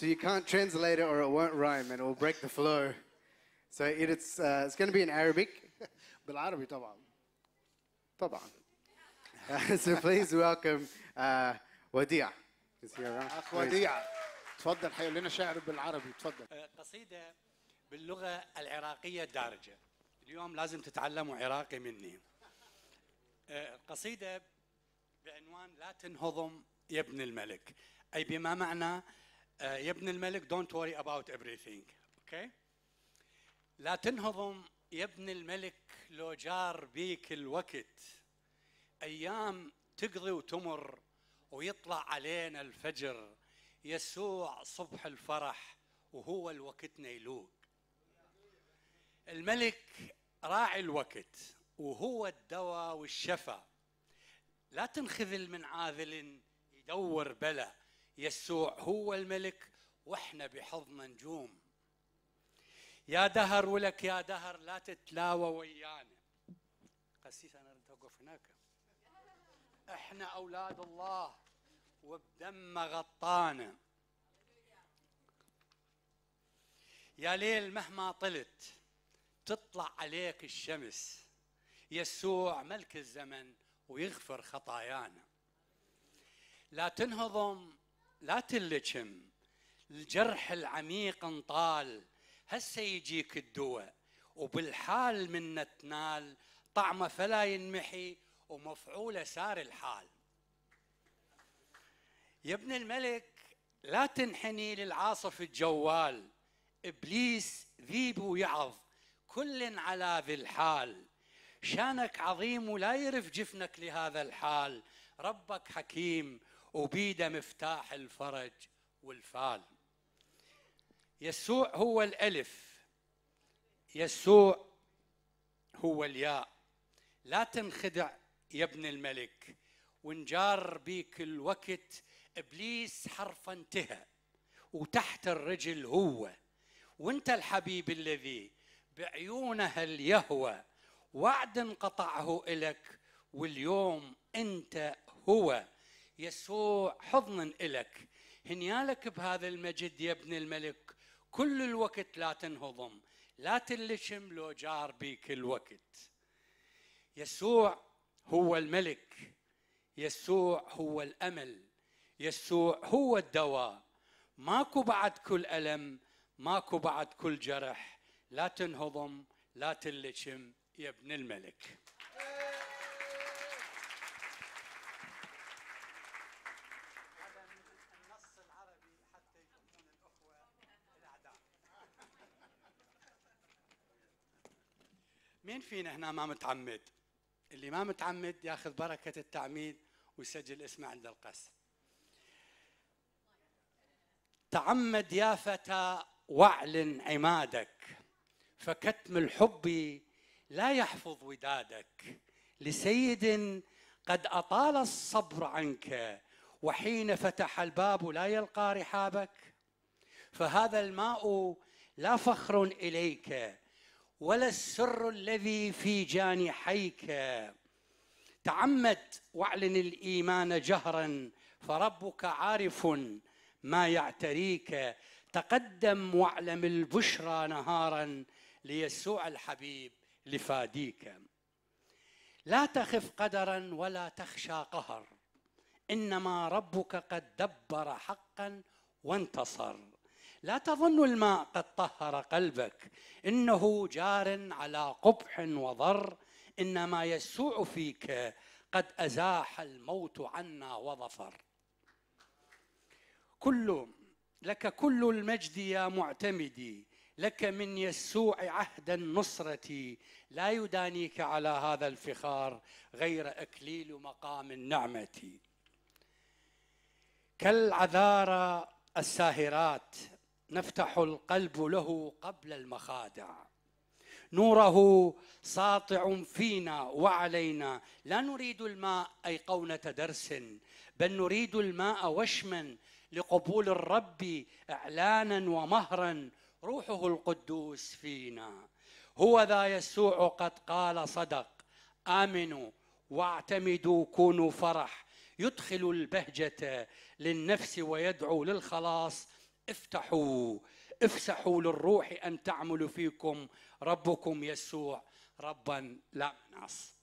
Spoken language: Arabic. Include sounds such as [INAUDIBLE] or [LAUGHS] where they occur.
So you can't translate it or it won't rhyme and it will break the flow. So it, it's, uh, it's going to be in Arabic. بالعربي [LAUGHS] طبعا. طبعا. Uh, [LAUGHS] so please welcome uh, وديع. Is he around? أخ وديع. تفضل حيقول لنا شعر بالعربي تفضل. أه، قصيدة باللغة العراقية الدارجة. اليوم لازم تتعلموا عراقي مني. القصيدة أه، بعنوان لا تنهضم يا ابن الملك. أي بما معنى آه، يا ابن الملك دونت وري اباوت ايفري ثينج اوكي لا تنهضم يا ابن الملك لو جار بيك الوقت ايام تقضي وتمر ويطلع علينا الفجر يسوع صبح الفرح وهو الوقت يلوق الملك راعي الوقت وهو الدواء والشفاء لا تنخذل من عاذل يدور بلا يسوع هو الملك واحنا بحضن نجوم يا دهر ولك يا دهر لا تتلاوى ويانا قسيس انا اريد اوقف هناك احنا اولاد الله وبدم غطانا يا ليل مهما طلت تطلع عليك الشمس يسوع ملك الزمن ويغفر خطايانا لا تنهضم لا تلجم الجرح العميق انطال هسه يجيك الدواء وبالحال من تنال طعمه فلا ينمحي ومفعوله سار الحال يا ابن الملك لا تنحني للعاصف الجوال ابليس ذيب ويعظ كل على ذي الحال شانك عظيم ولا يرف جفنك لهذا الحال ربك حكيم وبيده مفتاح الفرج والفال يسوع هو الألف يسوع هو الياء لا تنخدع يا ابن الملك ونجار بيك الوقت إبليس حرفا انتهى وتحت الرجل هو وانت الحبيب الذي بعيونها اليهوى وعد انقطعه إلك واليوم انت هو يسوع حضنا إلك هنيالك بهذا المجد يا ابن الملك كل الوقت لا تنهضم لا تلشم لو جار بيك الوقت يسوع هو الملك يسوع هو الأمل يسوع هو الدواء ماكو بعد كل ألم ماكو بعد كل جرح لا تنهضم لا تلشم يا ابن الملك مين فينا هنا ما متعمد اللي ما متعمد ياخذ بركة التعميد ويسجل اسمه عند القس تعمد يا فتى واعلن عمادك فكتم الحب لا يحفظ ودادك لسيد قد أطال الصبر عنك وحين فتح الباب لا يلقى رحابك فهذا الماء لا فخر إليك ولا السر الذي في جانحيك تعمد واعلن الايمان جهرا فربك عارف ما يعتريك تقدم واعلم البشرى نهارا ليسوع الحبيب لفاديك لا تخف قدرا ولا تخشى قهر انما ربك قد دبر حقا وانتصر لا تظن الماء قد طهر قلبك انه جار على قبح وضر انما يسوع فيك قد ازاح الموت عنا وظفر كل لك كل المجد يا معتمدي لك من يسوع عهد النصرة لا يدانيك على هذا الفخار غير أكليل مقام النعمة كالعذارى الساهرات نفتح القلب له قبل المخادع نوره ساطع فينا وعلينا لا نريد الماء اي قونه درس بل نريد الماء وشما لقبول الرب اعلانا ومهرا روحه القدوس فينا هو ذا يسوع قد قال صدق امنوا واعتمدوا كونوا فرح يدخل البهجه للنفس ويدعو للخلاص افتحوا افسحوا للروح ان تعمل فيكم ربكم يسوع ربا لا مناص